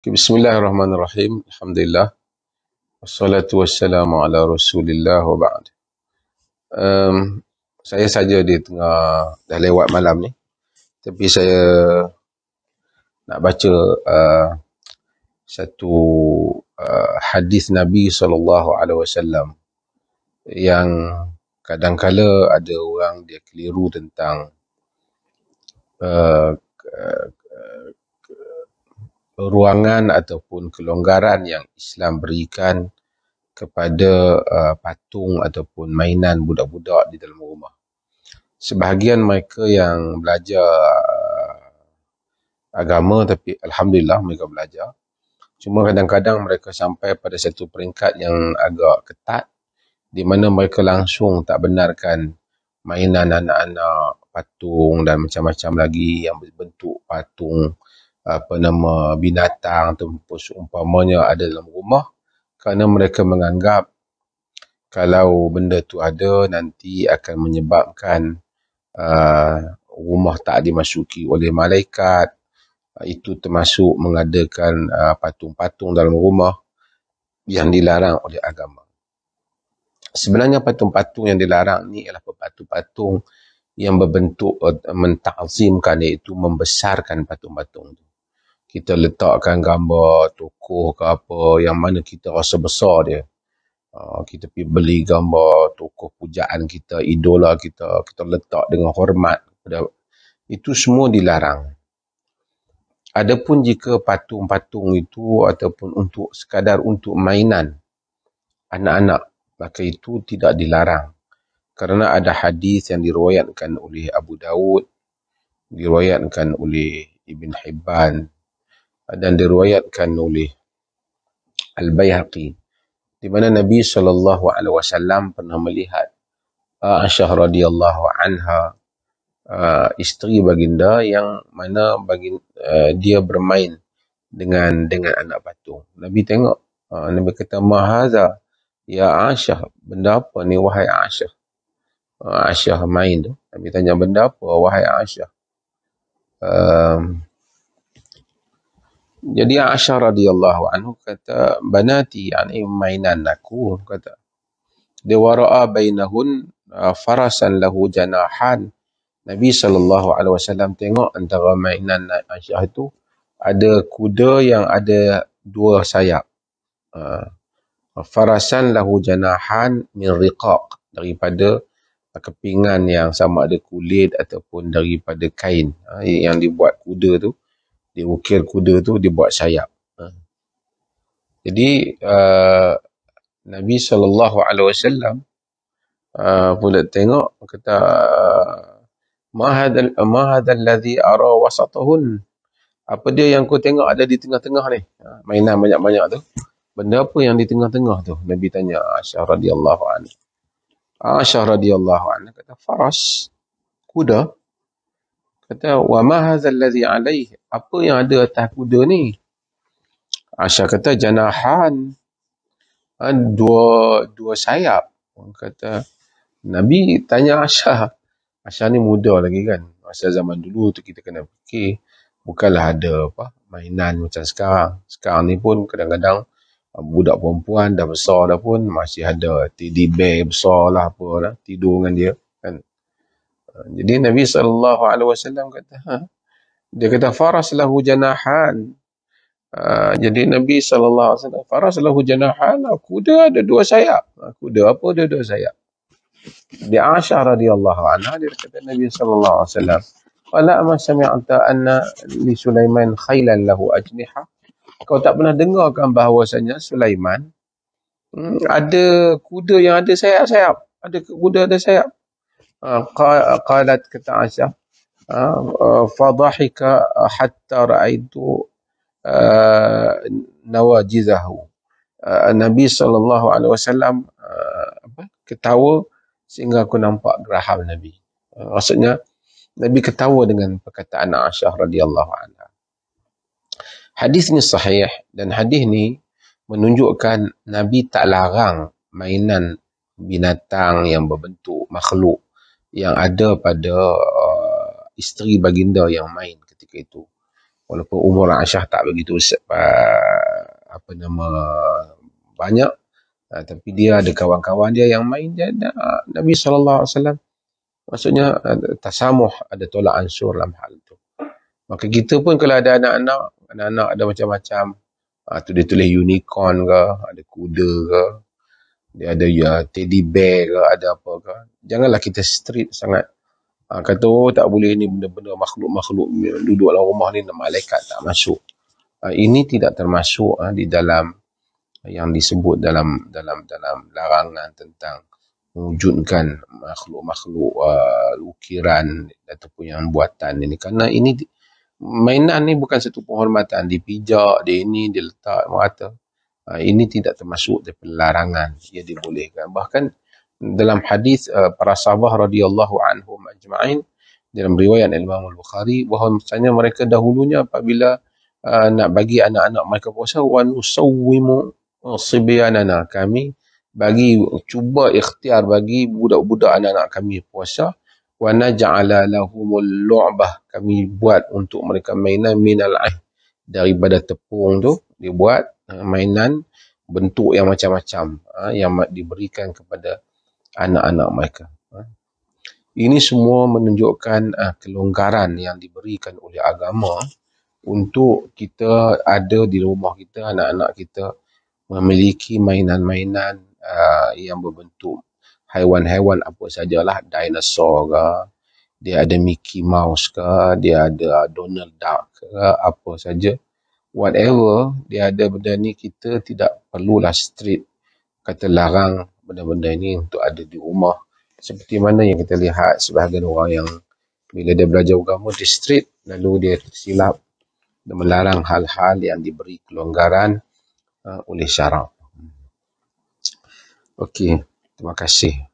Okay, Bismillahirrahmanirrahim. Alhamdulillah. Wassalatu wassalamu ala rasulillah wa ba'd. Um, saya saja di tengah dah lewat malam ni. Tapi saya nak baca uh, satu uh, hadis Nabi sallallahu alaihi wasallam yang kadang kadangkala ada orang dia keliru tentang uh, ruangan ataupun kelonggaran yang Islam berikan kepada uh, patung ataupun mainan budak-budak di dalam rumah. Sebahagian mereka yang belajar uh, agama tapi alhamdulillah mereka belajar. Cuma kadang-kadang mereka sampai pada satu peringkat yang agak ketat di mana mereka langsung tak benarkan mainan anak-anak, patung dan macam-macam lagi yang berbentuk patung apa nama binatang atau seumpamanya ada dalam rumah kerana mereka menganggap kalau benda tu ada nanti akan menyebabkan uh, rumah tak dimasuki oleh malaikat uh, itu termasuk mengadakan uh, patung-patung dalam rumah yang dilarang oleh agama sebenarnya patung-patung yang dilarang ni ialah patung-patung yang berbentuk uh, eh, mentazimkan iaitu membesarkan patung-patung itu kita letakkan gambar tokoh ke apa yang mana kita rasa besar dia. Ah, kita pergi beli gambar tokoh pujaan kita, idola kita, kita letak dengan hormat. Itu semua dilarang. Adapun jika patung-patung itu ataupun untuk sekadar untuk mainan anak-anak, maka itu tidak dilarang. Kerana ada hadis yang diruayatkan oleh Abu Daud, diruayatkan oleh Ibn Hibban dan diriwayatkan oleh Al Baihaqi di mana Nabi saw pernah melihat uh, Aisyah radhiyallahu anha uh, isteri baginda yang mana bagi uh, dia bermain dengan dengan anak patung. Nabi tengok Nabi kata mahaza ya Aisyah benda apa ni wahai Aisyah? Aisyah main tu. Nabi tanya benda apa wahai Aisyah? Um, jadi Aisyah radhiyallahu anhu kata banati yani mainan aku kata di wara'a bainahun uh, farasan lahu janahan Nabi sallallahu alaihi wasallam tengok antara mainan Aisyah itu ada kuda yang ada dua sayap uh, farasan lahu janahan min riqaq daripada kepingan yang sama ada kulit ataupun daripada kain uh, yang dibuat kuda tu dia ukir kuda tu dia buat sayap ha. jadi uh, Nabi SAW uh, pula tengok kata mahadal mahadal ladhi ara wasatuhun apa dia yang kau tengok ada di tengah-tengah ni ha, mainan banyak-banyak tu benda apa yang di tengah-tengah tu Nabi tanya Aisyah radhiyallahu anha Aisyah radhiyallahu anha kata faras kuda kata wa ma hadzal ladzi alaih apa yang ada atas kuda ni Aisyah kata janahan ha, dua dua sayap orang kata Nabi tanya Aisyah Aisyah ni muda lagi kan masa zaman dulu tu kita kena fikir bukanlah ada apa mainan macam sekarang sekarang ni pun kadang-kadang ah, budak perempuan dah besar dah pun masih ada teddy bear besar lah, apa lah tidur dengan dia kan Uh, jadi Nabi sallallahu alaihi wasallam kata, ha? dia kata faras lahu janahan. Ha, jadi Nabi sallallahu alaihi wasallam faras lahu janahan, kuda ada dua sayap. Kuda apa ada dua sayap? Di Aisyah radhiyallahu anha dia kata Nabi sallallahu alaihi wasallam, "Ala ma sami'ta anna li Sulaiman khailan lahu ajniha?" Kau tak pernah dengarkan bahawasanya Sulaiman hmm, ada kuda yang ada sayap-sayap? Ada kuda ada sayap? qalat kata Aisyah fadhahika hatta raaitu nawajizahu Nabi sallallahu alaihi wasallam apa ketawa sehingga aku nampak geraham Nabi maksudnya Nabi ketawa dengan perkataan Aisyah radhiyallahu anha Hadis ni sahih dan hadis ni menunjukkan Nabi tak larang mainan binatang yang berbentuk makhluk yang ada pada uh, isteri baginda yang main ketika itu walaupun umur Aisyah tak begitu uh, apa nama banyak uh, tapi dia ada kawan-kawan dia yang main dia ada, uh, Nabi saw. maksudnya uh, tasamuh ada tolak ansur dalam hal itu maka kita pun kalau ada anak-anak anak-anak ada macam-macam uh, tu dia tulis unicorn ke ada kuda ke dia ada ya teddy bear ke ada apa ke janganlah kita street sangat ha, kata oh tak boleh ni benda-benda makhluk-makhluk duduk dalam rumah ni malaikat tak masuk ha, ini tidak termasuk ha, di dalam yang disebut dalam dalam dalam larangan tentang mewujudkan makhluk-makhluk uh, ukiran ataupun yang buatan ini kerana ini mainan ni bukan satu penghormatan dipijak dia ini diletak merata Ah, ini tidak termasuk daripada larangan ia dibolehkan bahkan dalam hadis ah, para sahabat radhiyallahu anhum ajma'in dalam riwayat Imam Al-Bukhari bahawa misalnya mereka dahulunya apabila ah, nak bagi anak-anak mereka puasa wa nusawwimu sibyanana kami bagi cuba ikhtiar bagi budak-budak anak-anak kami puasa wa naj'ala lahumul lu'bah kami buat untuk mereka mainan minal ain daripada tepung tu dibuat Ah, mainan bentuk yang macam-macam ah, yang diberikan kepada anak-anak mereka. Ah. Ini semua menunjukkan kelonggaran yang diberikan oleh agama untuk kita ada di rumah kita, anak-anak kita memiliki mainan-mainan yang berbentuk haiwan-haiwan apa sajalah, dinosaur ke, dia ada Mickey Mouse ke, dia ada Donald Duck ke, apa saja whatever dia ada benda ni kita tidak perlulah strict kata larang benda-benda ni untuk ada di rumah seperti mana yang kita lihat sebahagian orang yang bila dia belajar agama di strict lalu dia tersilap dan melarang hal-hal yang diberi kelonggaran uh, oleh syarak. Okey, terima kasih.